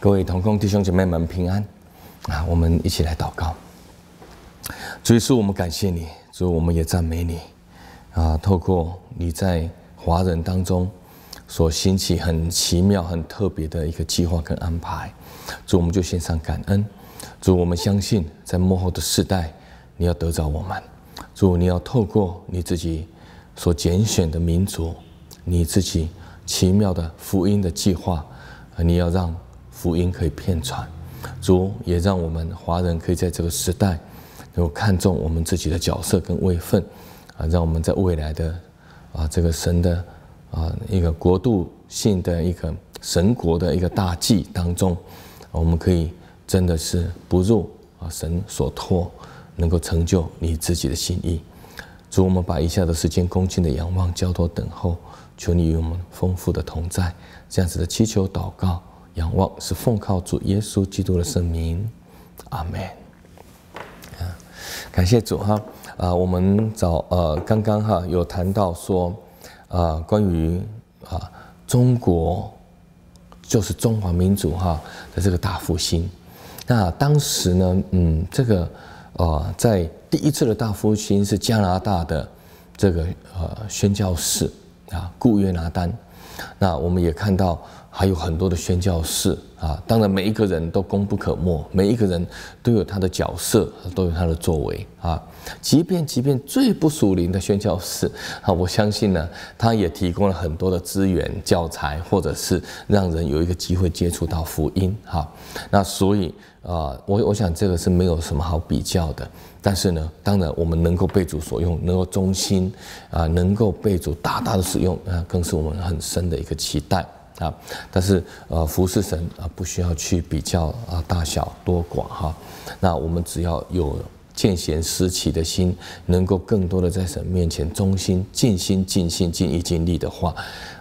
各位同工弟兄姐妹们平安，啊，我们一起来祷告。主耶稣，我们感谢你，主我们也赞美你，啊，透过你在华人当中所兴起很奇妙、很特别的一个计划跟安排，主我们就献上感恩。主，我们相信在幕后的世代，你要得着我们。主，你要透过你自己所拣选的民族，你自己奇妙的福音的计划，啊，你要让。福音可以遍传，主也让我们华人可以在这个时代有看重我们自己的角色跟位分，啊，让我们在未来的啊这个神的啊一个国度性的一个神国的一个大计当中，我们可以真的是不入啊神所托，能够成就你自己的心意。主，我们把以下的时间恭敬的仰望、交托、等候，求你与我们丰富的同在，这样子的祈求、祷告。仰望是奉靠主耶稣基督的圣名，阿门。啊，感谢主哈啊！我们早呃刚刚哈有谈到说啊，关于啊中国就是中华民族哈的这个大复兴。那当时呢，嗯，这个呃，在第一次的大复兴是加拿大的这个呃宣教士啊，顾约拿丹。那我们也看到。还有很多的宣教士啊，当然每一个人都功不可没，每一个人都有他的角色，都有他的作为啊。即便即便最不属灵的宣教士啊，我相信呢，他也提供了很多的资源、教材，或者是让人有一个机会接触到福音哈。那所以啊，我我想这个是没有什么好比较的。但是呢，当然我们能够被主所用，能够忠心啊，能够被主大大的使用啊，更是我们很深的一个期待。啊，但是呃，服侍神啊，不需要去比较啊大小多寡哈。那我们只要有见贤思齐的心，能够更多的在神面前忠心尽心尽心尽意尽力的话，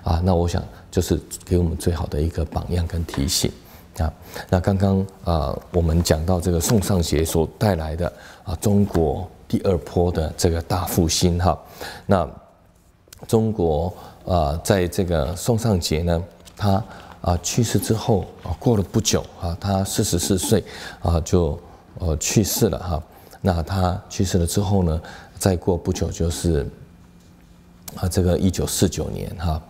啊，那我想就是给我们最好的一个榜样跟提醒啊。那刚刚啊，我们讲到这个宋尚节所带来的啊，中国第二波的这个大复兴哈。那中国啊，在这个宋尚节呢。他啊去世之后啊，过了不久啊，他四十四岁啊就呃去世了哈。那他去世了之后呢，再过不久就是啊这个一九四九年哈。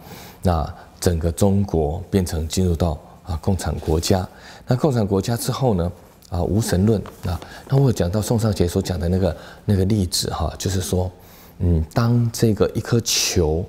那整个中国变成进入到啊共产国家。那共产国家之后呢啊无神论啊。那我讲到宋尚杰所讲的那个那个例子哈，就是说嗯，当这个一颗球。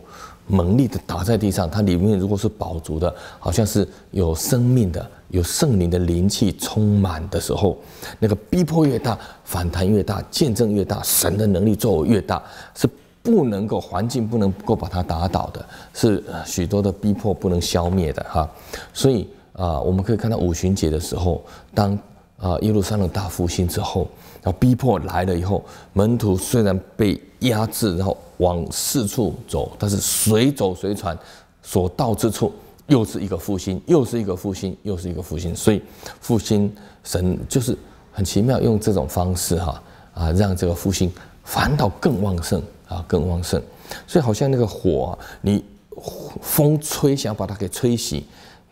猛烈的打在地上，它里面如果是饱足的，好像是有生命的，有圣灵的灵气充满的时候，那个逼迫越大，反弹越大，见证越大，神的能力作为越大，是不能够环境不能够把它打倒的，是许多的逼迫不能消灭的哈。所以啊，我们可以看到五旬节的时候，当啊耶路撒冷大复兴之后，然后逼迫来了以后，门徒虽然被压制，然后。往四处走，但是随走随传，所到之处又是一个复兴，又是一个复兴，又是一个复兴。所以复兴神就是很奇妙，用这种方式哈啊，让这个复兴反倒更旺盛啊，更旺盛。所以好像那个火，你风吹想把它给吹熄，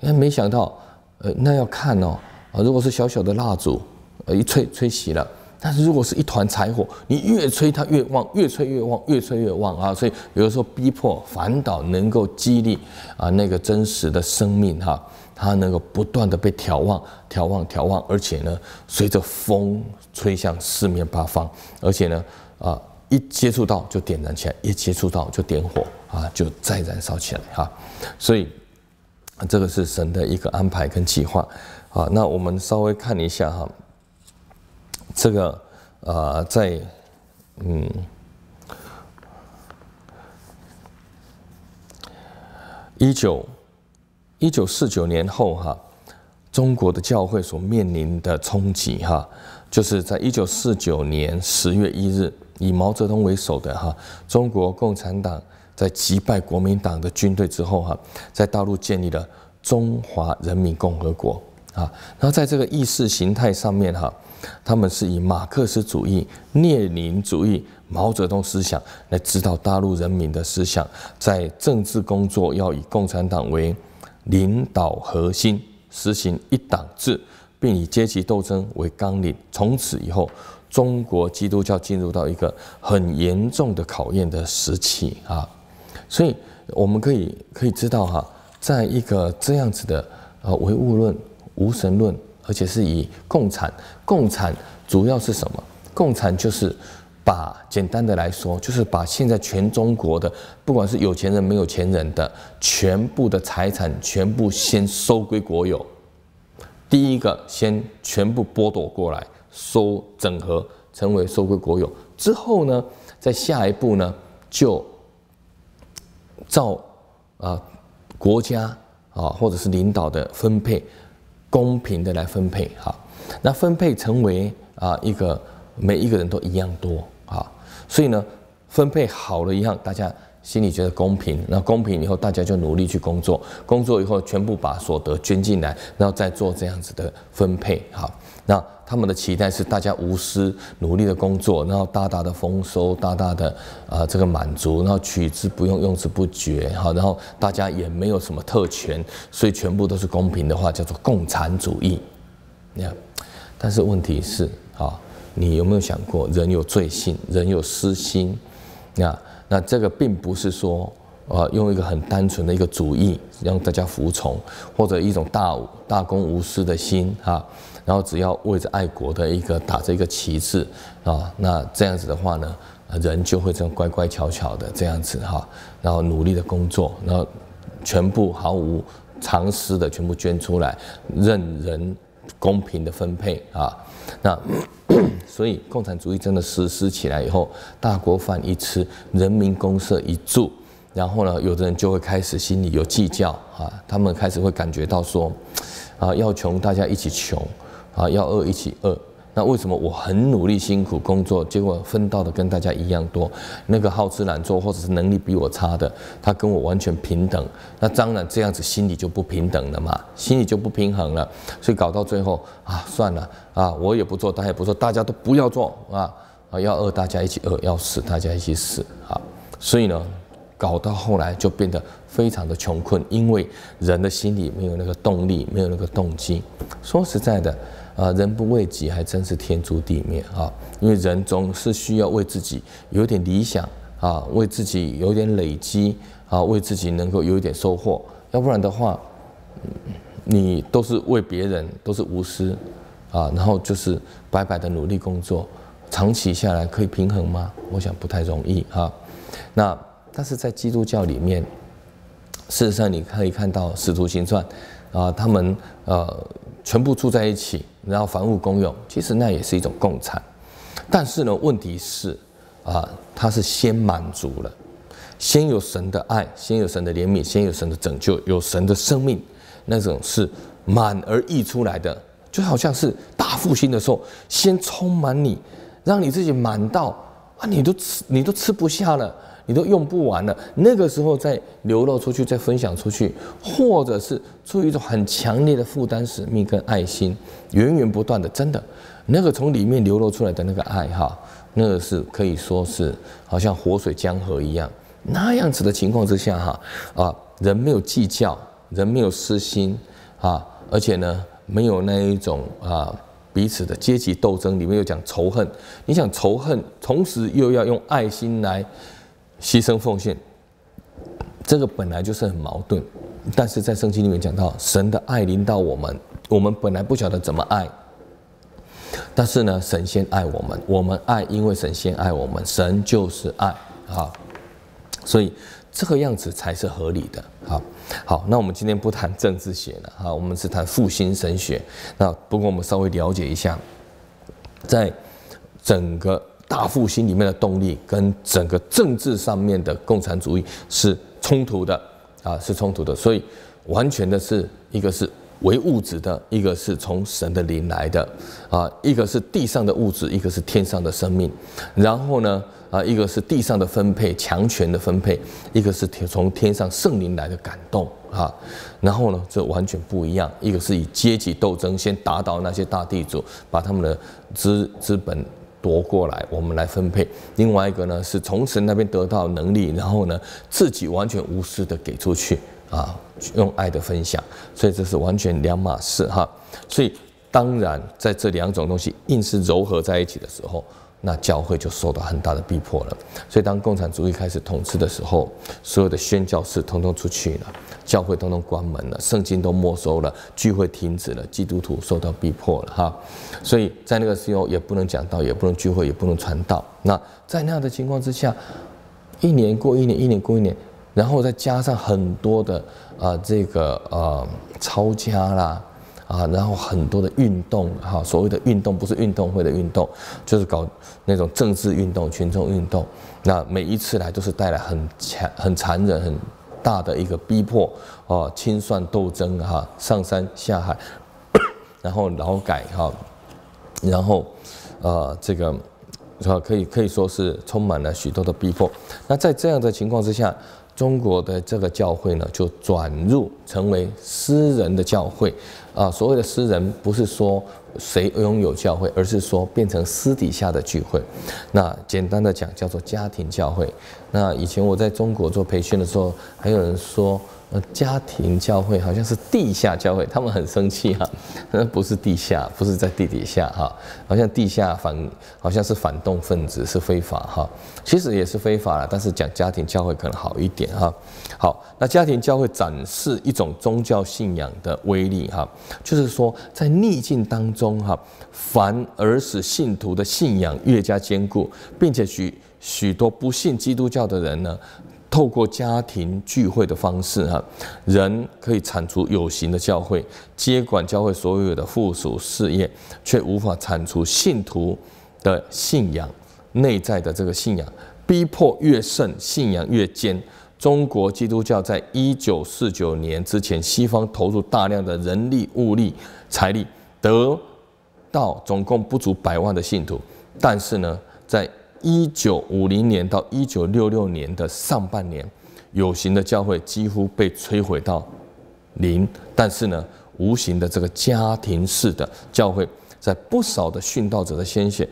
哎，没想到呃，那要看哦啊，如果是小小的蜡烛，呃，一吹吹熄了。但是如果是一团柴火，你越吹它越旺，越吹越旺，越吹越旺啊！所以有的时候逼迫反倒能够激励啊，那个真实的生命哈，它能够不断的被调旺、调旺、调旺，而且呢，随着风吹向四面八方，而且呢，啊，一接触到就点燃起来，一接触到就点火啊，就再燃烧起来哈。所以，这个是神的一个安排跟计划啊。那我们稍微看一下哈。这个啊，在嗯，一九一九四九年后哈，中国的教会所面临的冲击哈，就是在一九四九年十月一日，以毛泽东为首的哈中国共产党在击败国民党的军队之后哈，在大陆建立了中华人民共和国啊，然后在这个意识形态上面哈。他们是以马克思主义、列宁主义、毛泽东思想来指导大陆人民的思想，在政治工作要以共产党为领导核心，实行一党制，并以阶级斗争为纲领。从此以后，中国基督教进入到一个很严重的考验的时期啊，所以我们可以可以知道哈，在一个这样子的呃唯物论、无神论。而且是以共产，共产主要是什么？共产就是把简单的来说，就是把现在全中国的，不管是有钱人没有钱人的，全部的财产全部先收归国有。第一个先全部剥夺过来，收整合成为收归国有之后呢，在下一步呢就照啊国家啊或者是领导的分配。公平的来分配哈，那分配成为啊一个每一个人都一样多啊，所以呢分配好了一样，大家心里觉得公平，那公平以后大家就努力去工作，工作以后全部把所得捐进来，然后再做这样子的分配哈。那他们的期待是大家无私努力的工作，然后大大的丰收，大大的啊这个满足，然后取之不用，用之不绝，好，然后大家也没有什么特权，所以全部都是公平的话叫做共产主义。那，但是问题是啊，你有没有想过，人有罪性，人有私心，那那这个并不是说呃用一个很单纯的一个主义让大家服从，或者一种大大公无私的心啊。然后只要为着爱国的一个打着一个旗帜啊，那这样子的话呢，人就会这样乖乖巧巧的这样子哈，然后努力的工作，然后全部毫无常识的全部捐出来，任人公平的分配啊，那 所以共产主义真的实施起来以后，大锅饭一吃，人民公社一住，然后呢，有的人就会开始心里有计较啊，他们开始会感觉到说，啊要穷大家一起穷。啊，要饿一起饿，那为什么我很努力辛苦工作，结果分到的跟大家一样多？那个好吃懒做或者是能力比我差的，他跟我完全平等，那当然这样子心里就不平等了嘛，心里就不平衡了，所以搞到最后啊，算了啊，我也不做，他也不做，大家都不要做啊啊，要饿大家一起饿，要死大家一起死啊，所以呢，搞到后来就变得非常的穷困，因为人的心理没有那个动力，没有那个动机。说实在的。啊，人不为己，还真是天诛地灭啊！因为人总是需要为自己有点理想啊，为自己有点累积啊，为自己能够有一点收获。要不然的话，你都是为别人，都是无私啊，然后就是白白的努力工作，长期下来可以平衡吗？我想不太容易哈。那但是在基督教里面，事实上你可以看到使徒行传啊，他们呃全部住在一起。然后房屋公用，其实那也是一种共产，但是呢，问题是，啊，他是先满足了，先有神的爱，先有神的怜悯，先有神的拯救，有神的生命，那种是满而溢出来的，就好像是大复兴的时候，先充满你，让你自己满到啊，你都吃，你都吃不下了。你都用不完了，那个时候再流露出去，再分享出去，或者是出于一种很强烈的负担、使命跟爱心，源源不断的，真的，那个从里面流露出来的那个爱哈，那个是可以说是好像活水江河一样。那样子的情况之下哈，啊，人没有计较，人没有私心啊，而且呢，没有那一种啊彼此的阶级斗争，里面又讲仇恨。你想仇恨，同时又要用爱心来。牺牲奉献，这个本来就是很矛盾，但是在圣经里面讲到神的爱临到我们，我们本来不晓得怎么爱，但是呢，神先爱我们，我们爱因为神先爱我们，神就是爱啊，所以这个样子才是合理的。好，好，那我们今天不谈政治学了，哈，我们只谈复兴神学。那不过我们稍微了解一下，在整个。大复兴里面的动力跟整个政治上面的共产主义是冲突的啊，是冲突的。所以完全的是一个是唯物质的，一个是从神的灵来的啊，一个是地上的物质，一个是天上的生命。然后呢啊，一个是地上的分配强权的分配，一个是天从天上圣灵来的感动啊。然后呢，这完全不一样。一个是以阶级斗争先打倒那些大地主，把他们的资资本。夺过来，我们来分配；另外一个呢，是从神那边得到能力，然后呢，自己完全无私的给出去，啊，用爱的分享，所以这是完全两码事哈。所以，当然在这两种东西硬是糅合在一起的时候。那教会就受到很大的逼迫了，所以当共产主义开始统治的时候，所有的宣教士通通出去了，教会通通关门了，圣经都没收了，聚会停止了，基督徒受到逼迫了哈，所以在那个时候也不能讲道，也不能聚会，也不能传道。那在那样的情况之下，一年过一年，一年过一年，然后再加上很多的啊这个呃抄家啦。啊，然后很多的运动哈，所谓的运动不是运动会的运动，就是搞那种政治运动、群众运动。那每一次来都是带来很强、很残忍、很大的一个逼迫啊，清算斗争哈，上山下海，然后劳改哈，然后呃，这个可以可以说是充满了许多的逼迫。那在这样的情况之下。中国的这个教会呢，就转入成为私人的教会，啊，所谓的私人不是说谁拥有教会，而是说变成私底下的聚会。那简单的讲叫做家庭教会。那以前我在中国做培训的时候，还有人说。呃，家庭教会好像是地下教会，他们很生气哈。那不是地下，不是在地底下哈，好像地下反，好像是反动分子，是非法哈。其实也是非法了，但是讲家庭教会可能好一点哈。好，那家庭教会展示一种宗教信仰的威力哈，就是说在逆境当中哈，反而使信徒的信仰越加坚固，并且许许多不信基督教的人呢。透过家庭聚会的方式，哈，人可以铲除有形的教会，接管教会所有的附属事业，却无法铲除信徒的信仰，内在的这个信仰，逼迫越甚，信仰越坚。中国基督教在一九四九年之前，西方投入大量的人力、物力、财力，得到总共不足百万的信徒，但是呢，在一九五零年到一九六六年的上半年，有形的教会几乎被摧毁到零，但是呢，无形的这个家庭式的教会，在不少的殉道者的鲜血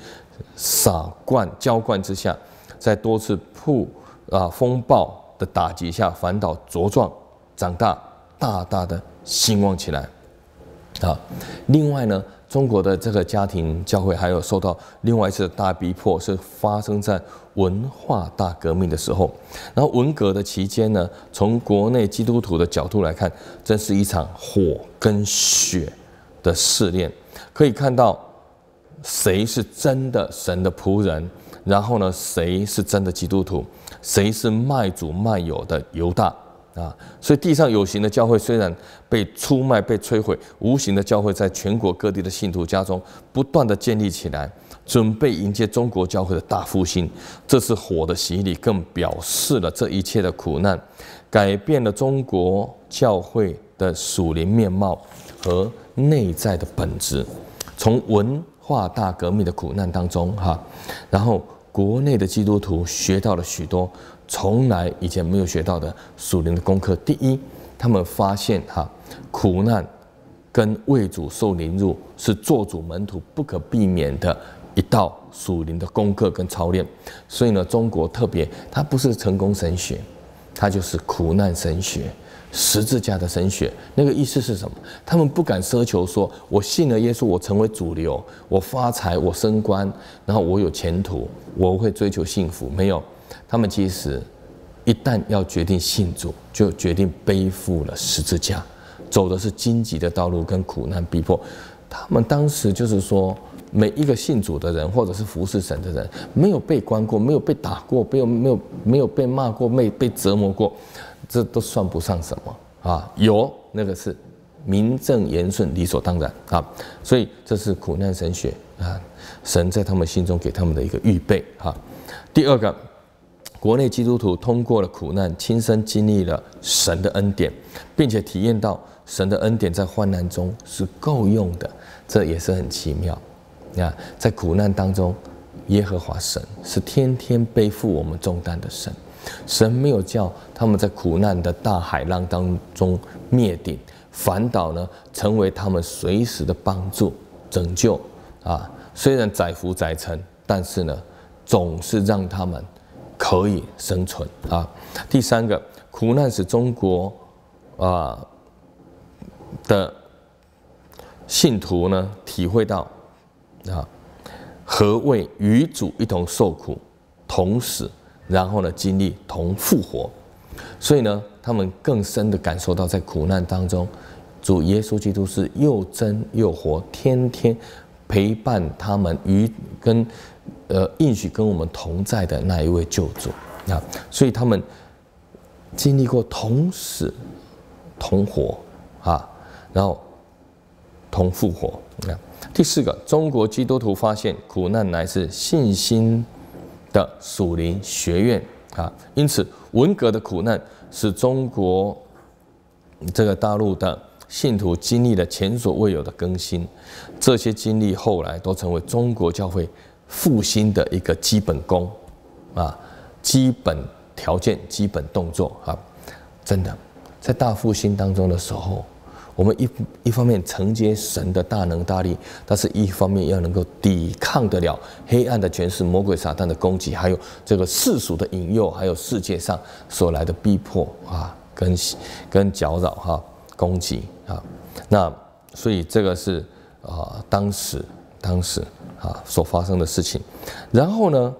洒灌浇灌之下，在多次瀑啊风暴的打击下，反倒茁壮长大，大大的兴旺起来啊！另外呢。中国的这个家庭教会还有受到另外一次大逼迫，是发生在文化大革命的时候。然后文革的期间呢，从国内基督徒的角度来看，这是一场火跟血的试炼，可以看到谁是真的神的仆人，然后呢，谁是真的基督徒，谁是卖主卖友的犹大。啊，所以地上有形的教会虽然被出卖、被摧毁，无形的教会在全国各地的信徒家中不断的建立起来，准备迎接中国教会的大复兴。这是火的洗礼，更表示了这一切的苦难，改变了中国教会的属灵面貌和内在的本质。从文化大革命的苦难当中，哈，然后国内的基督徒学到了许多。从来以前没有学到的属灵的功课。第一，他们发现哈，苦难跟为主受凌辱是做主门徒不可避免的一道属灵的功课跟操练。所以呢，中国特别，它不是成功神学，它就是苦难神学、十字架的神学。那个意思是什么？他们不敢奢求说，我信了耶稣，我成为主流，我发财，我升官，然后我有前途，我会追求幸福。没有。他们其实，一旦要决定信主，就决定背负了十字架，走的是荆棘的道路跟苦难逼迫。他们当时就是说，每一个信主的人或者是服侍神的人，没有被关过，没有被打过，没有没有没有被骂过，没被折磨过，这都算不上什么啊。有那个是名正言顺、理所当然啊。所以这是苦难神学啊，神在他们心中给他们的一个预备哈。第二个。国内基督徒通过了苦难，亲身经历了神的恩典，并且体验到神的恩典在患难中是够用的，这也是很奇妙。你看，在苦难当中，耶和华神是天天背负我们重担的神，神没有叫他们在苦难的大海浪当中灭顶，反倒呢，成为他们随时的帮助、拯救。啊，虽然载福载沉，但是呢，总是让他们。可以生存啊！第三个，苦难使中国啊的信徒呢体会到啊何谓与主一同受苦、同死，然后呢经历同复活。所以呢，他们更深的感受到，在苦难当中，主耶稣基督是又真又活，天天陪伴他们与跟。呃，应许跟我们同在的那一位救主啊，所以他们经历过同死、同活啊，然后同复活啊。第四个，中国基督徒发现苦难乃是信心的树林学院啊，因此文革的苦难使中国这个大陆的信徒经历了前所未有的更新，这些经历后来都成为中国教会。复兴的一个基本功啊，基本条件、基本动作啊，真的，在大复兴当中的时候，我们一一方面承接神的大能大力，但是一方面要能够抵抗得了黑暗的权势、魔鬼撒旦的攻击，还有这个世俗的引诱，还有世界上所来的逼迫啊，跟跟搅扰哈、攻击啊，那所以这个是啊，当时当时。啊，所发生的事情，然后呢，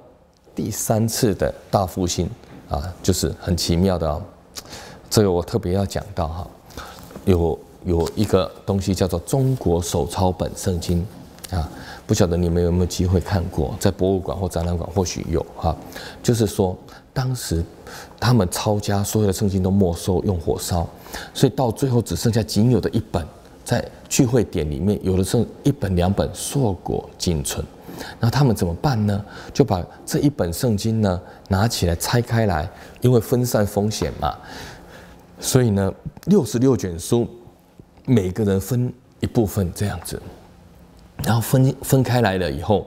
第三次的大复兴啊，就是很奇妙的啊，这个我特别要讲到哈，有有一个东西叫做中国手抄本圣经啊，不晓得你们有没有机会看过，在博物馆或展览馆或许有哈，就是说当时他们抄家，所有的圣经都没收，用火烧，所以到最后只剩下仅有的一本。在聚会点里面，有的时候一本两本硕果仅存，那他们怎么办呢？就把这一本圣经呢拿起来拆开来，因为分散风险嘛。所以呢，六十六卷书，每个人分一部分这样子，然后分分开来了以后，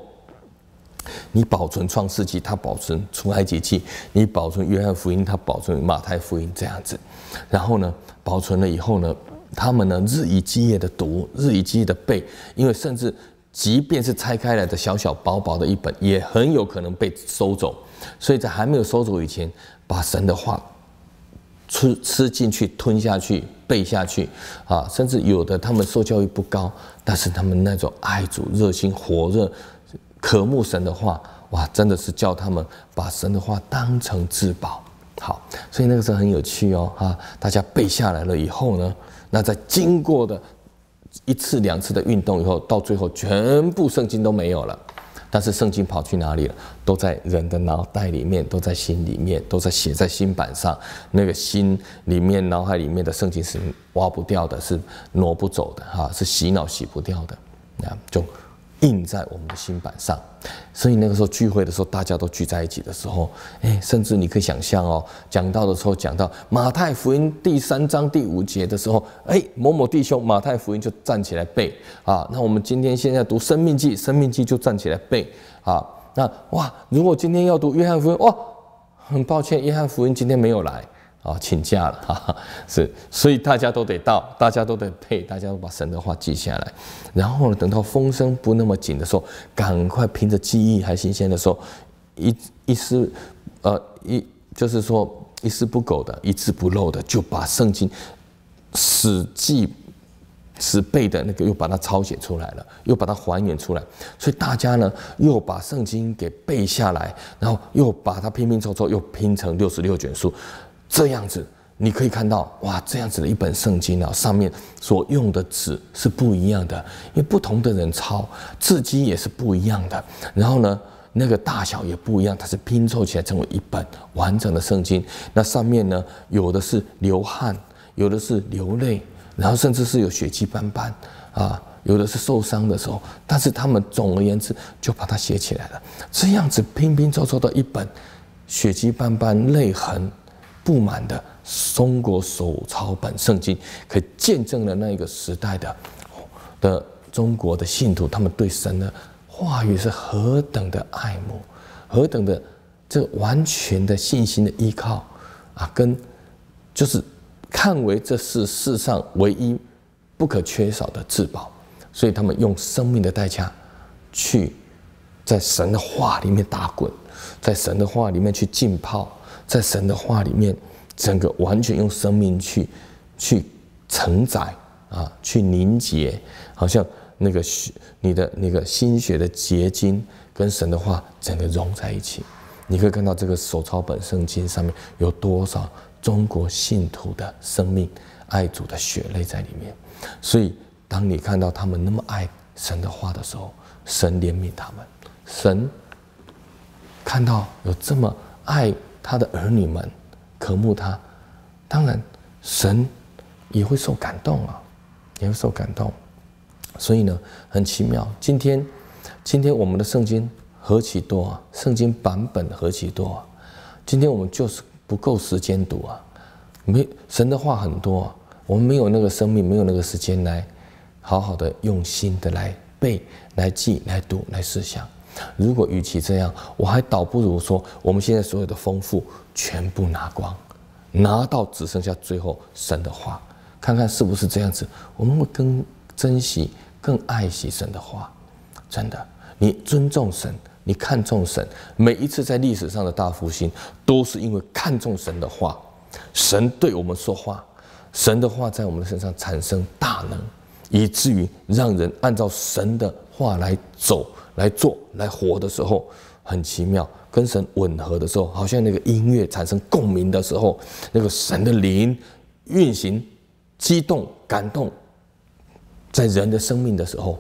你保存创世纪，他保存出埃及记，你保存约翰福音，他保存马太福音这样子，然后呢，保存了以后呢。他们呢日以继夜的读，日以继夜的背，因为甚至即便是拆开来的小小薄薄的一本，也很有可能被收走。所以在还没有收走以前，把神的话吃吃进去、吞下去、背下去啊！甚至有的他们受教育不高，但是他们那种爱主、热心、火热、渴慕神的话，哇，真的是叫他们把神的话当成至宝。好，所以那个时候很有趣哦，哈！大家背下来了以后呢？那在经过的一次两次的运动以后，到最后全部圣经都没有了，但是圣经跑去哪里了？都在人的脑袋里面，都在心里面，都在写在心板上。那个心里面、脑海里面的圣经是挖不掉的，是挪不走的，哈，是洗脑洗不掉的，那就。印在我们的新板上，所以那个时候聚会的时候，大家都聚在一起的时候，哎，甚至你可以想象哦，讲到的时候，讲到马太福音第三章第五节的时候，哎，某某弟兄，马太福音就站起来背啊。那我们今天现在读生命记，生命记就站起来背啊。那哇，如果今天要读约翰福音，哇，很抱歉，约翰福音今天没有来。啊，请假了，哈、是，所以大家都得到，大家都得背，大家都把神的话记下来，然后呢，等到风声不那么紧的时候，赶快凭着记忆还新鲜的时候，一一丝，呃，一就是说一丝不苟的，一字不漏的，就把圣经，死记，死背的那个又把它抄写出来了，又把它还原出来，所以大家呢又把圣经给背下来，然后又把它拼拼凑凑，又拼成六十六卷书。这样子，你可以看到哇，这样子的一本圣经啊，上面所用的纸是不一样的，因为不同的人抄，字迹也是不一样的。然后呢，那个大小也不一样，它是拼凑起来成为一本完整的圣经。那上面呢，有的是流汗，有的是流泪，然后甚至是有血迹斑斑啊，有的是受伤的时候。但是他们总而言之，就把它写起来了。这样子拼拼凑凑的一本，血迹斑斑，泪痕。布满的中国手抄本圣经，可见证了那一个时代的的中国的信徒，他们对神的话语是何等的爱慕，何等的这完全的信心的依靠啊，跟就是看为这是世上唯一不可缺少的至宝，所以他们用生命的代价去在神的话里面打滚，在神的话里面去浸泡。在神的话里面，整个完全用生命去去承载啊，去凝结，好像那个血，你的那个心血的结晶，跟神的话整个融在一起。你可以看到这个手抄本圣经上面有多少中国信徒的生命、爱主的血泪在里面。所以，当你看到他们那么爱神的话的时候，神怜悯他们，神看到有这么爱。他的儿女们渴慕他，当然神也会受感动啊，也会受感动。所以呢，很奇妙。今天，今天我们的圣经何其多啊，圣经版本何其多啊。今天我们就是不够时间读啊，没神的话很多，我们没有那个生命，没有那个时间来好好的用心的来背、来记、来读、来思想。如果与其这样，我还倒不如说，我们现在所有的丰富全部拿光，拿到只剩下最后神的话，看看是不是这样子，我们会更珍惜、更爱惜神的话。真的，你尊重神，你看重神，每一次在历史上的大复兴，都是因为看重神的话。神对我们说话，神的话在我们身上产生大能，以至于让人按照神的话来走。来做、来活的时候，很奇妙，跟神吻合的时候，好像那个音乐产生共鸣的时候，那个神的灵运行、激动、感动，在人的生命的时候，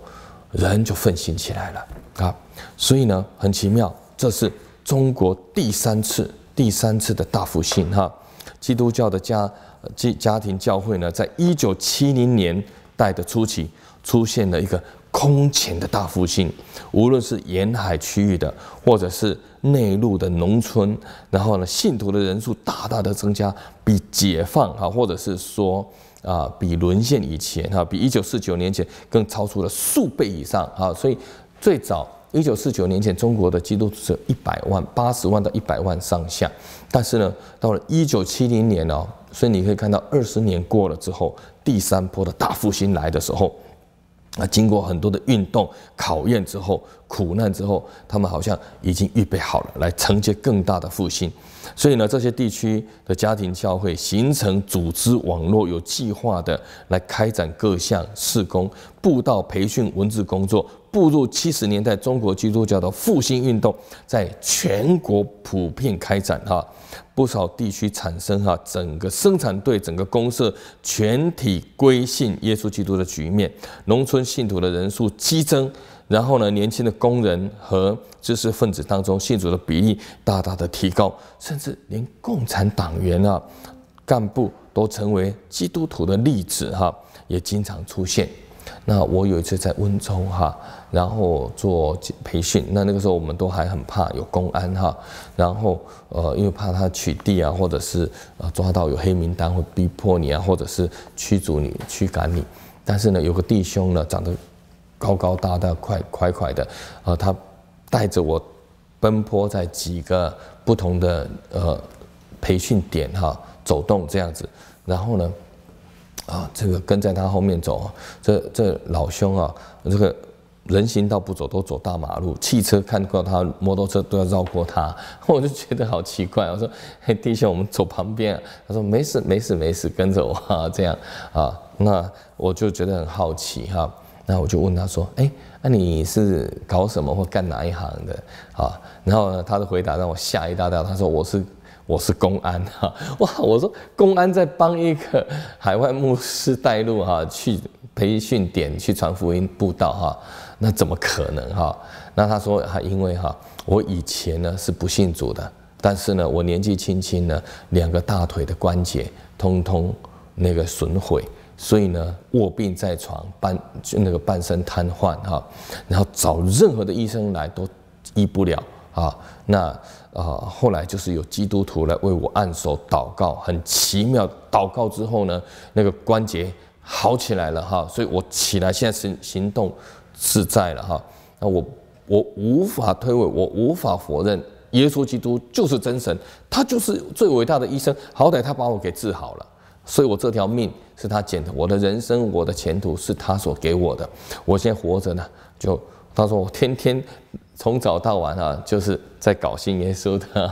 人就奋兴起来了啊！所以呢，很奇妙，这是中国第三次、第三次的大复兴哈！基督教的家、家家庭教会呢，在一九七零年代的初期，出现了一个。空前的大复兴，无论是沿海区域的，或者是内陆的农村，然后呢，信徒的人数大大的增加，比解放哈，或者是说啊，比沦陷以前哈，比一九四九年前更超出了数倍以上啊。所以最早一九四九年前，中国的基督徒只有一百万，八十万到一百万上下。但是呢，到了一九七零年哦，所以你可以看到二十年过了之后，第三波的大复兴来的时候。那经过很多的运动考验之后，苦难之后，他们好像已经预备好了，来承接更大的复兴。所以呢，这些地区的家庭教会形成组织网络，有计划的来开展各项事工、布道、培训、文字工作，步入七十年代中国基督教的复兴运动，在全国普遍开展哈。不少地区产生哈，整个生产队、整个公社全体归信耶稣基督的局面，农村信徒的人数激增。然后呢，年轻的工人和知识分子当中，信徒的比例大大的提高，甚至连共产党员啊、干部都成为基督徒的例子哈，也经常出现。那我有一次在温州哈。然后做培训，那那个时候我们都还很怕有公安哈，然后呃因为怕他取缔啊，或者是呃抓到有黑名单会逼迫你啊，或者是驱逐你、驱赶你。但是呢，有个弟兄呢长得高高大大快快快的，呃，他带着我奔波在几个不同的呃培训点哈走动这样子，然后呢，啊这个跟在他后面走，这这老兄啊这个。人行道不走，都走大马路。汽车看到他，摩托车都要绕过他。我就觉得好奇怪。我说：“弟兄，我们走旁边。”他说：“没事，没事，没事，跟着我这样啊。”那我就觉得很好奇哈。那我就问他说：“哎，那你是搞什么或干哪一行的啊？”然后他的回答让我吓一大跳。他说：“我是我是公安哈。”哇，我说：“公安在帮一个海外牧师带路哈，去培训点去传福音布道哈。”那怎么可能哈？那他说因为哈，我以前呢是不信主的，但是呢，我年纪轻轻呢，两个大腿的关节通通那个损毁，所以呢，卧病在床，半就那个半身瘫痪哈。然后找任何的医生来都医不了啊。那啊，后来就是有基督徒来为我按手祷告，很奇妙，祷告之后呢，那个关节好起来了哈。所以我起来现在行行动。是在了哈，那我我无法推诿，我无法否认，耶稣基督就是真神，他就是最伟大的医生，好歹他把我给治好了，所以我这条命是他捡的，我的人生，我的前途是他所给我的，我现在活着呢，就他说我天天从早到晚啊，就是在搞信耶稣的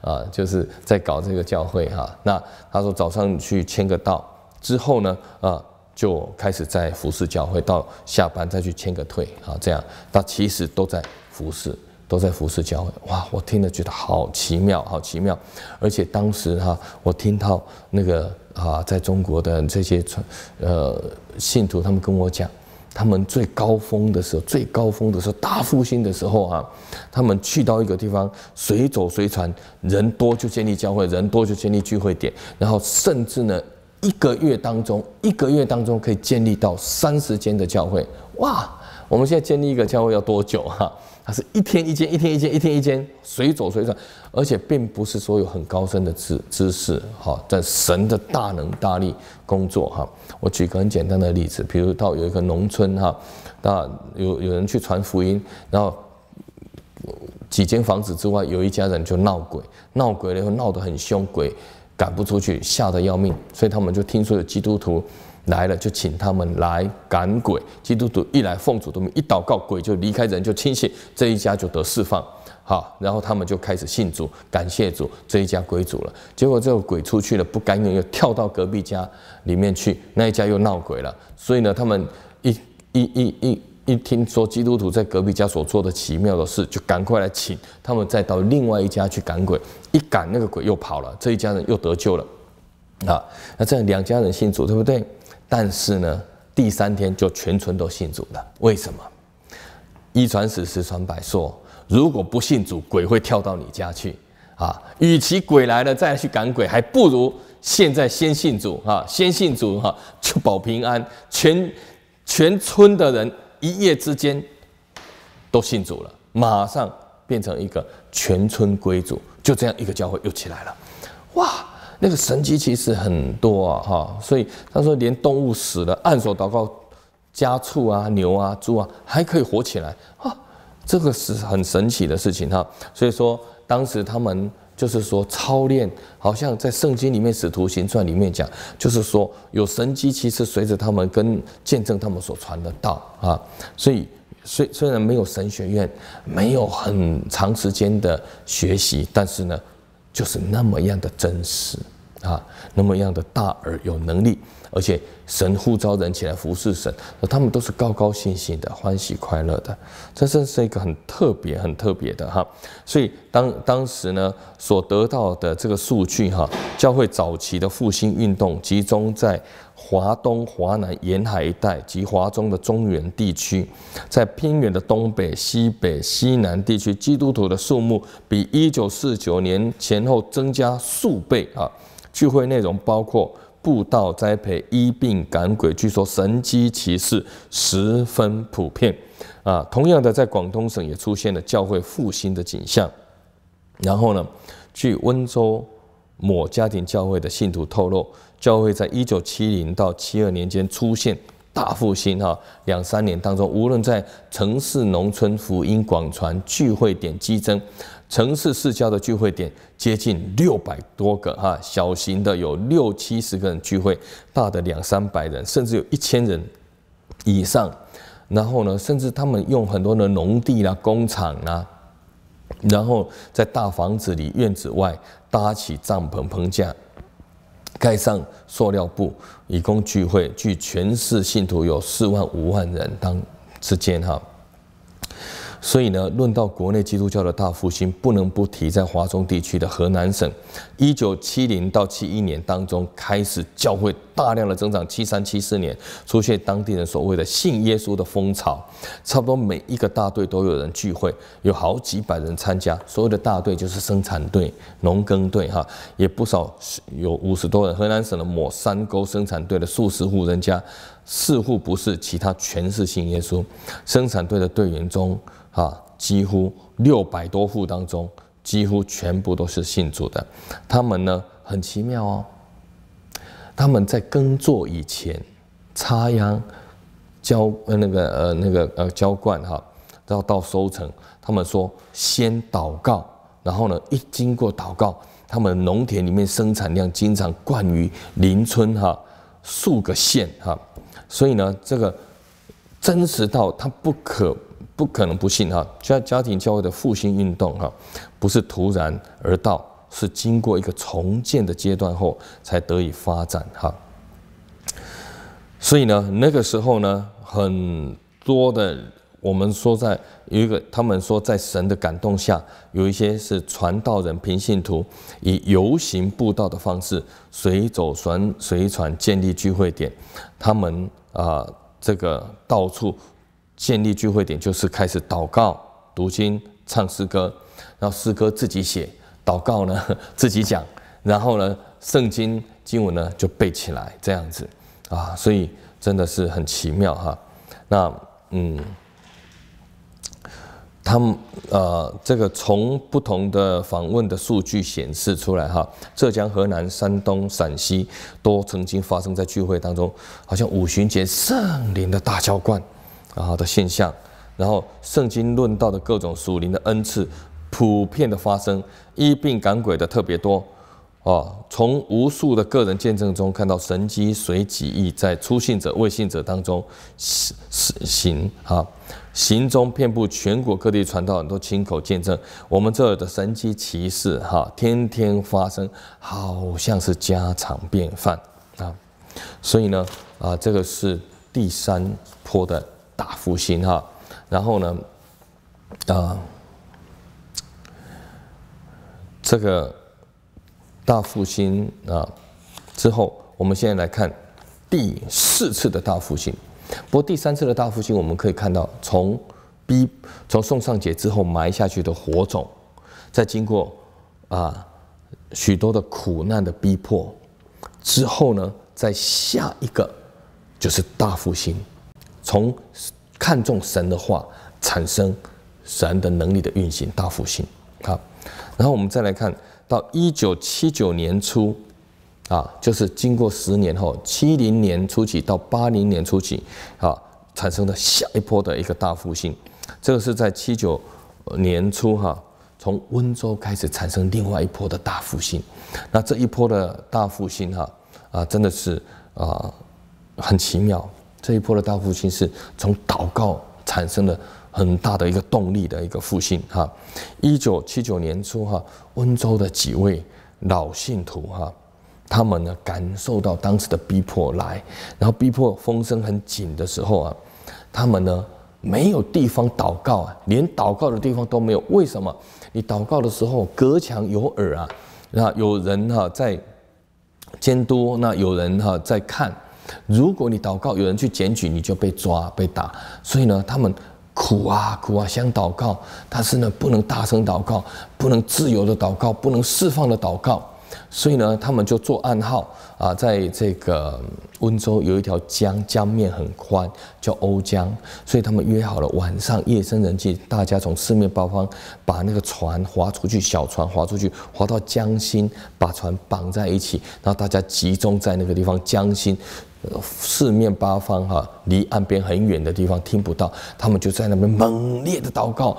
啊，就是在搞这个教会哈，那他说早上去签个到之后呢，啊。就开始在服侍教会，到下班再去签个退，啊，这样他其实都在服侍，都在服侍教会。哇，我听了觉得好奇妙，好奇妙。而且当时哈，我听到那个啊，在中国的这些传呃信徒，他们跟我讲，他们最高峰的时候，最高峰的时候，大复兴的时候啊，他们去到一个地方，随走随传，人多就建立教会，人多就建立聚会点，然后甚至呢。一个月当中，一个月当中可以建立到三十间的教会，哇！我们现在建立一个教会要多久哈？它是一天一间，一天一间，一天一间，随走随转，而且并不是说有很高深的知知识，哈，在神的大能大力工作，哈。我举个很简单的例子，比如到有一个农村哈，那有有人去传福音，然后几间房子之外有一家人就闹鬼，闹鬼了以后闹得很凶，鬼。赶不出去，吓得要命，所以他们就听说有基督徒来了，就请他们来赶鬼。基督徒一来奉主的命一祷告，鬼就离开，人就清醒，这一家就得释放。好，然后他们就开始信主，感谢主，这一家归主了。结果这个鬼出去了，不甘愿又跳到隔壁家里面去，那一家又闹鬼了。所以呢，他们一、一、一、一。一听说基督徒在隔壁家所做的奇妙的事，就赶快来请他们，再到另外一家去赶鬼。一赶，那个鬼又跑了，这一家人又得救了。啊，那这样两家人信主，对不对？但是呢，第三天就全村都信主了。为什么？一传十，十传百，说如果不信主，鬼会跳到你家去啊。与其鬼来了再去赶鬼，还不如现在先信主啊，先信主哈，就保平安。全全村的人。一夜之间，都信主了，马上变成一个全村归主，就这样一个教会又起来了。哇，那个神机其实很多啊，哈，所以他说连动物死了，按手祷告，家畜啊、牛啊、猪啊，还可以活起来啊，这个是很神奇的事情哈。所以说当时他们。就是说，操练好像在圣经里面《使徒行传》里面讲，就是说有神机，其实随着他们跟见证他们所传的道啊。所以虽虽然没有神学院，没有很长时间的学习，但是呢，就是那么样的真实啊，那么样的大而有能力。而且神呼召人起来服侍神，他们都是高高兴兴的、欢喜快乐的，这真是一个很特别、很特别的哈。所以当当时呢，所得到的这个数据哈，教会早期的复兴运动集中在华东、华南沿海一带及华中的中原地区，在偏远的东北、西北、西南地区，基督徒的数目比一九四九年前后增加数倍啊。聚会内容包括。布道栽培医病赶鬼，据说神机骑士十分普遍啊。同样的，在广东省也出现了教会复兴的景象。然后呢，据温州某家庭教会的信徒透露，教会在一九七零到七二年间出现大复兴哈，两三年当中，无论在城市、农村，福音广传，聚会点激增。城市市郊的聚会点接近六百多个哈，小型的有六七十个人聚会，大的两三百人，甚至有一千人以上。然后呢，甚至他们用很多的农地啦、工厂啦，然后在大房子里院子外搭起帐篷棚架，盖上塑料布，以供聚会。据全市信徒有四万五万人当之间哈。所以呢，论到国内基督教的大复兴，不能不提在华中地区的河南省。一九七零到七一年当中，开始教会大量的增长。七三七四年出现当地人所谓的信耶稣的风潮，差不多每一个大队都有人聚会，有好几百人参加。所有的大队就是生产队、农耕队，哈，也不少，有五十多人。河南省的某山沟生产队的数十户人家，四户不是，其他全是信耶稣。生产队的队员中。啊，几乎六百多户当中，几乎全部都是信主的。他们呢，很奇妙哦。他们在耕作以前，插秧、浇呃那个呃那个呃浇灌哈，到到收成，他们说先祷告，然后呢，一经过祷告，他们农田里面生产量经常冠于邻村哈，数个县哈。所以呢，这个真实到他不可。不可能不信哈，家家庭教育的复兴运动哈，不是徒然而到，是经过一个重建的阶段后才得以发展哈。所以呢，那个时候呢，很多的我们说在有一个，他们说在神的感动下，有一些是传道人平信徒以游行布道的方式，水走船水船建立聚会点，他们啊这个到处。建立聚会点就是开始祷告、读经、唱诗歌，然后诗歌自己写，祷告呢 自己讲，然后呢圣经经文呢就背起来，这样子啊，所以真的是很奇妙哈。那嗯，他们呃这个从不同的访问的数据显示出来哈，浙江、河南、山东、陕西都曾经发生在聚会当中，好像五旬节圣灵的大浇灌。好的现象，然后圣经论道的各种属灵的恩赐，普遍的发生，医病赶鬼的特别多，哦，从无数的个人见证中看到神机随己意在出信者、未信者当中行行啊，行踪遍布全国各地，传道很多亲口见证，我们这儿的神机骑士哈，天天发生，好像是家常便饭啊，所以呢，啊，这个是第三波的。大复兴哈，然后呢，啊，这个大复兴啊之后，我们现在来看第四次的大复兴。不过第三次的大复兴，我们可以看到，从逼从宋上杰之后埋下去的火种，在经过啊许多的苦难的逼迫之后呢，在下一个就是大复兴。从看重神的话，产生神的能力的运行，大复兴。好，然后我们再来看到一九七九年初，啊，就是经过十年后，七零年初起到八零年初起，啊，产生的下一波的一个大复兴。这个是在七九年初哈，从温州开始产生另外一波的大复兴。那这一波的大复兴哈，啊，真的是啊，很奇妙。这一波的大复兴是从祷告产生的很大的一个动力的一个复兴哈。一九七九年初哈，温州的几位老信徒哈，他们呢感受到当时的逼迫来，然后逼迫风声很紧的时候啊，他们呢没有地方祷告啊，连祷告的地方都没有。为什么？你祷告的时候隔墙有耳啊，那有人哈在监督，那有人哈在看。如果你祷告，有人去检举，你就被抓被打。所以呢，他们苦啊苦啊，想祷告，但是呢，不能大声祷告，不能自由的祷告，不能释放的祷告。所以呢，他们就做暗号啊，在这个温州有一条江，江面很宽，叫瓯江。所以他们约好了晚上夜深人静，大家从四面八方把那个船划出去，小船划出去，划到江心，把船绑在一起，然后大家集中在那个地方江心。四面八方哈，离岸边很远的地方听不到，他们就在那边猛烈的祷告，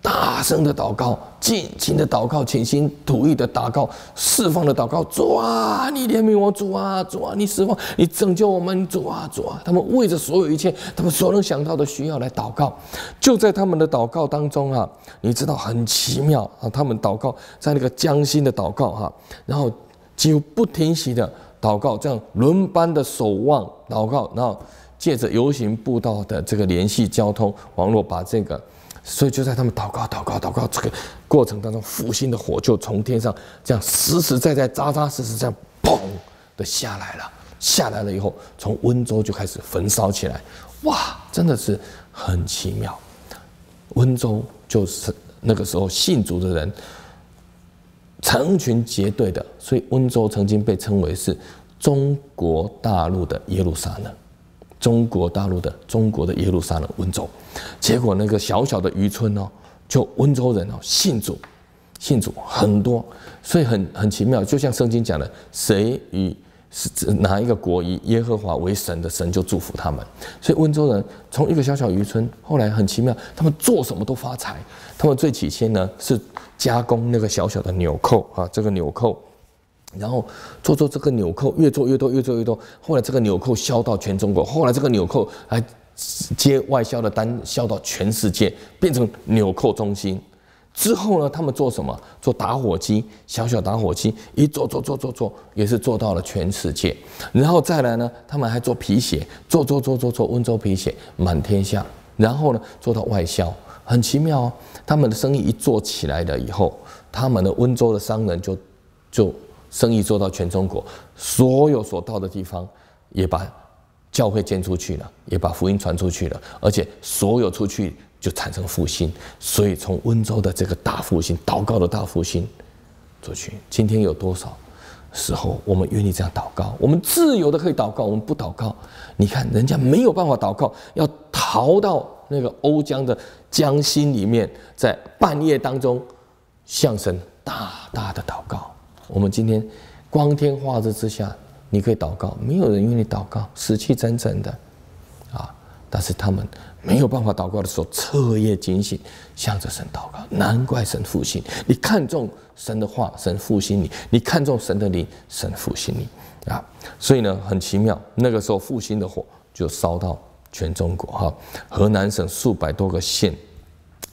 大声的祷告，尽情的祷告，潜心吐意的祷告，释放的祷告。主啊，你怜悯我，主啊，主啊，你释放，你拯救我们，主啊，主啊。他们为着所有一切，他们所能想到的需要来祷告。就在他们的祷告当中啊，你知道很奇妙啊，他们祷告在那个江心的祷告哈，然后几乎不停息的。祷告，这样轮班的守望祷告，然后借着游行步道的这个联系交通网络，把这个，所以就在他们祷告、祷告、祷告这个过程当中，复兴的火就从天上这样实实在在、扎扎实实这样砰的下来了，下来了以后，从温州就开始焚烧起来，哇，真的是很奇妙，温州就是那个时候信主的人。成群结队的，所以温州曾经被称为是中国大陆的耶路撒冷，中国大陆的中国的耶路撒冷温州，结果那个小小的渔村哦，就温州人哦，信主，信主很多，所以很很奇妙，就像圣经讲的，谁与？是哪一个国以耶和华为神的神就祝福他们，所以温州人从一个小小渔村，后来很奇妙，他们做什么都发财。他们最起先呢是加工那个小小的纽扣啊，这个纽扣，然后做做这个纽扣，越做越多，越做越多，后来这个纽扣销到全中国，后来这个纽扣还接外销的单，销到全世界，变成纽扣中心。之后呢，他们做什么？做打火机，小小打火机，一做做做做做，也是做到了全世界。然后再来呢，他们还做皮鞋，做做做做做，温州皮鞋满天下。然后呢，做到外销，很奇妙哦。他们的生意一做起来了以后，他们的温州的商人就，就生意做到全中国，所有所到的地方，也把教会建出去了，也把福音传出去了，而且所有出去。就产生复兴，所以从温州的这个大复兴、祷告的大复兴，出去。今天有多少时候我们愿意这样祷告？我们自由的可以祷告，我们不祷告。你看人家没有办法祷告，要逃到那个瓯江的江心里面，在半夜当中向神大大的祷告。我们今天光天化日之下，你可以祷告，没有人愿意祷告，死气沉沉的啊！但是他们。没有办法祷告的时候，彻夜警醒，向着神祷告。难怪神复兴，你看中神的话，神复兴你；你看中神的灵，神复兴你啊！所以呢，很奇妙，那个时候复兴的火就烧到全中国哈，河南省数百多个县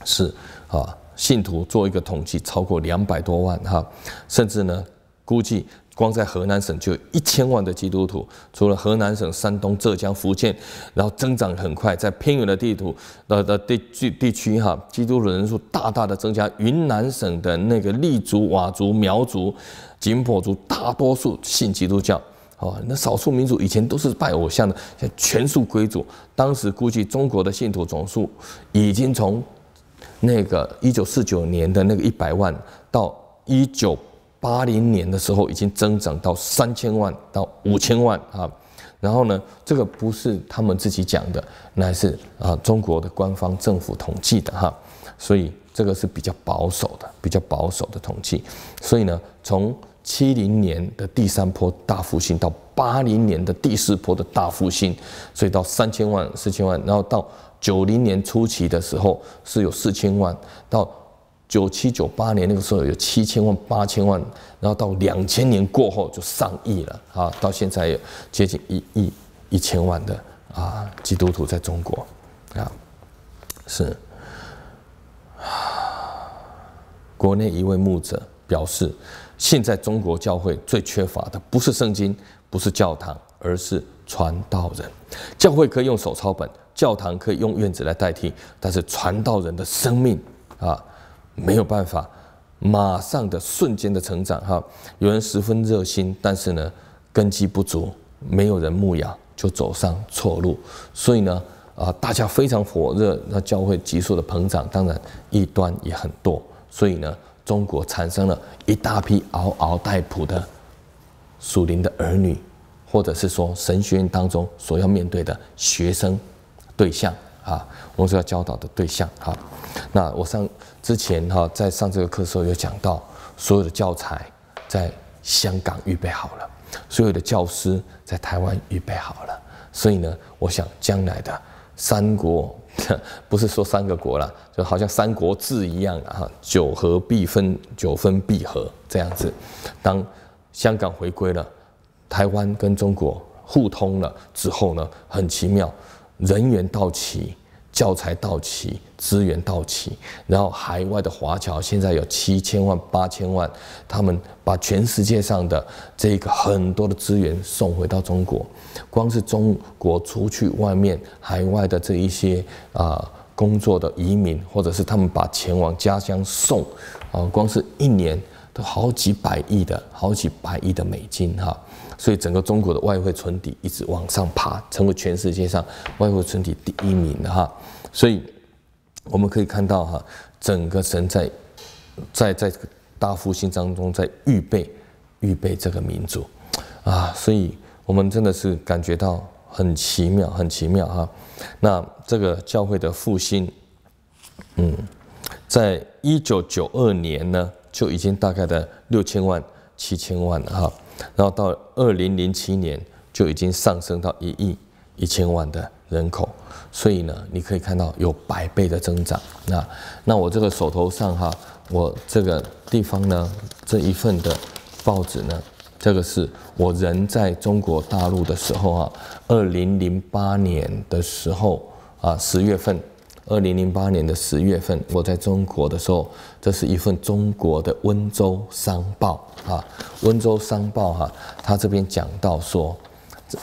市啊，信徒做一个统计，超过两百多万哈，甚至呢，估计。光在河南省就有一千万的基督徒，除了河南省、山东、浙江、福建，然后增长很快，在偏远的地图的的地区地区哈，基督徒人数大大的增加。云南省的那个立族、佤族、苗族、景颇族，大多数信基督教，哦，那少数民族以前都是拜偶像的，全数归主。当时估计中国的信徒总数已经从那个一九四九年的那个一百万到一九。八零年的时候已经增长到三千万到五千万啊，然后呢，这个不是他们自己讲的，那是啊中国的官方政府统计的哈，所以这个是比较保守的，比较保守的统计。所以呢，从七零年的第三波大复兴到八零年的第四波的大复兴，所以到三千万、四千万，然后到九零年初期的时候是有四千万到。九七九八年那个时候有七千万八千万，然后到两千年过后就上亿了啊！到现在有接近一亿一千万的啊基督徒在中国啊，是啊。国内一位牧者表示，现在中国教会最缺乏的不是圣经，不是教堂，而是传道人。教会可以用手抄本，教堂可以用院子来代替，但是传道人的生命啊！没有办法，马上的瞬间的成长哈，有人十分热心，但是呢，根基不足，没有人牧养，就走上错路。所以呢，啊，大家非常火热，那教会急速的膨胀，当然异端也很多。所以呢，中国产生了一大批嗷嗷待哺的属灵的儿女，或者是说神学院当中所要面对的学生对象啊，我们所要教导的对象。哈，那我上。之前哈，在上这个课时候有讲到，所有的教材在香港预备好了，所有的教师在台湾预备好了，所以呢，我想将来的三国，不是说三个国了，就好像《三国志》一样啊，九合必分，九分必合这样子。当香港回归了，台湾跟中国互通了之后呢，很奇妙，人员到齐。教材到期，资源到期，然后海外的华侨现在有七千万、八千万，他们把全世界上的这个很多的资源送回到中国，光是中国出去外面海外的这一些啊工作的移民，或者是他们把钱往家乡送，啊，光是一年都好几百亿的好几百亿的美金哈。所以整个中国的外汇存底一直往上爬，成为全世界上外汇存底第一名的哈。所以我们可以看到哈，整个神在在在大复兴当中在预备预备这个民族，啊，所以我们真的是感觉到很奇妙，很奇妙哈。那这个教会的复兴，嗯，在一九九二年呢就已经大概的六千万、七千万了哈。然后到二零零七年就已经上升到一亿一千万的人口，所以呢，你可以看到有百倍的增长。那那我这个手头上哈，我这个地方呢这一份的报纸呢，这个是我人在中国大陆的时候啊，二零零八年的时候啊十月份。二零零八年的十月份，我在中国的时候，这是一份中国的温州商报啊，温州商报哈，他这边讲到说，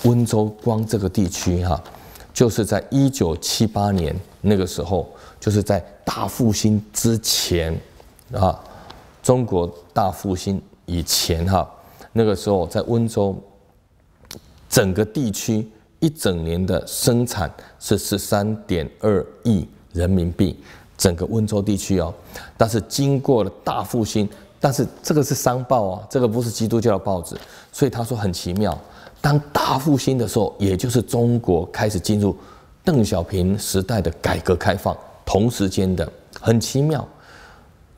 温州光这个地区哈，就是在一九七八年那个时候，就是在大复兴之前啊，中国大复兴以前哈，那个时候在温州整个地区。一整年的生产是十三点二亿人民币，整个温州地区哦，但是经过了大复兴，但是这个是商报啊，这个不是基督教的报纸，所以他说很奇妙，当大复兴的时候，也就是中国开始进入邓小平时代的改革开放，同时间的很奇妙，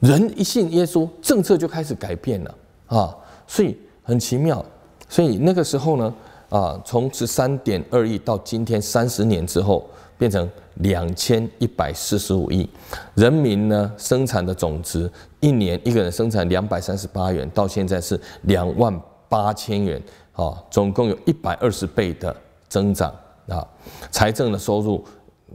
人一信耶稣，政策就开始改变了啊，所以很奇妙，所以那个时候呢。啊，从十三点二亿到今天三十年之后，变成两千一百四十五亿。人民呢生产的总值，一年一个人生产两百三十八元，到现在是两万八千元。啊，总共有一百二十倍的增长啊。财政的收入，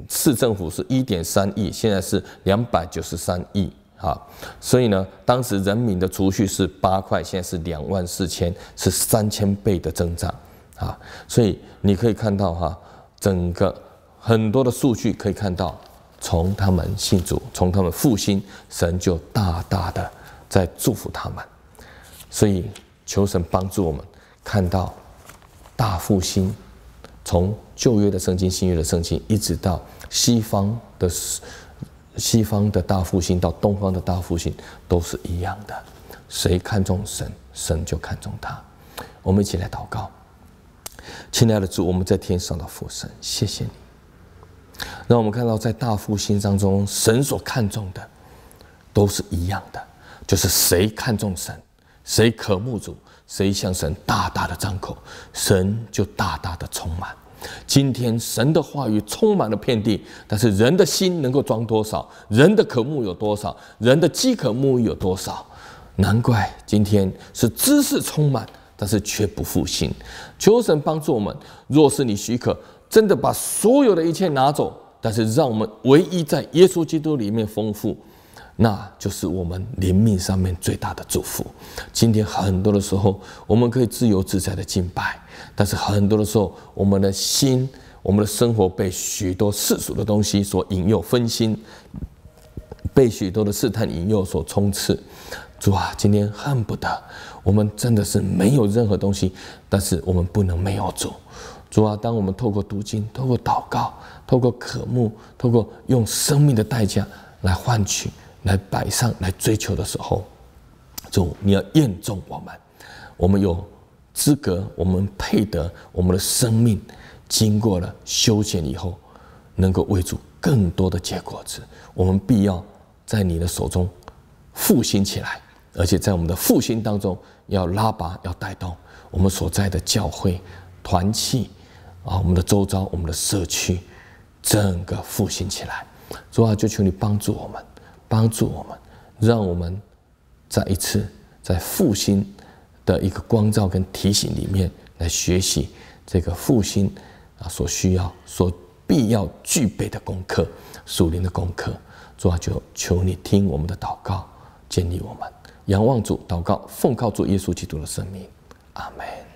市政府是一点三亿，现在是两百九十三亿。啊，所以呢，当时人民的储蓄是八块，现在是两万四千，是三千倍的增长。啊，所以你可以看到哈，整个很多的数据可以看到，从他们信主，从他们复兴，神就大大的在祝福他们。所以求神帮助我们，看到大复兴，从旧约的圣经、新约的圣经，一直到西方的西方的大复兴，到东方的大复兴，都是一样的。谁看重神，神就看重他。我们一起来祷告。亲爱的主，我们在天上的父神，谢谢你。让我们看到，在大复兴当中，神所看重的都是一样的，就是谁看重神，谁渴慕主，谁向神大大的张口，神就大大的充满。今天神的话语充满了遍地，但是人的心能够装多少？人的渴慕有多少？人的饥渴慕有多少？难怪今天是知识充满。但是却不复兴。求神帮助我们。若是你许可，真的把所有的一切拿走，但是让我们唯一在耶稣基督里面丰富，那就是我们灵命上面最大的祝福。今天很多的时候，我们可以自由自在的敬拜，但是很多的时候，我们的心、我们的生活被许多世俗的东西所引诱、分心，被许多的试探引诱所充斥。主啊，今天恨不得我们真的是没有任何东西，但是我们不能没有主。主啊，当我们透过读经、透过祷告、透过渴慕、透过用生命的代价来换取、来摆上、来追求的时候，主你要验证我们，我们有资格，我们配得，我们的生命经过了修剪以后，能够为主更多的结果子。我们必要在你的手中复兴起来。而且在我们的复兴当中，要拉拔，要带动我们所在的教会团契啊，我们的周遭，我们的社区，整个复兴起来。主啊，就求你帮助我们，帮助我们，让我们再一次在复兴的一个光照跟提醒里面来学习这个复兴啊所需要、所必要具备的功课、属灵的功课。主啊，就求你听我们的祷告，建立我们。仰望主，祷告，奉靠主耶稣基督的生命。阿门。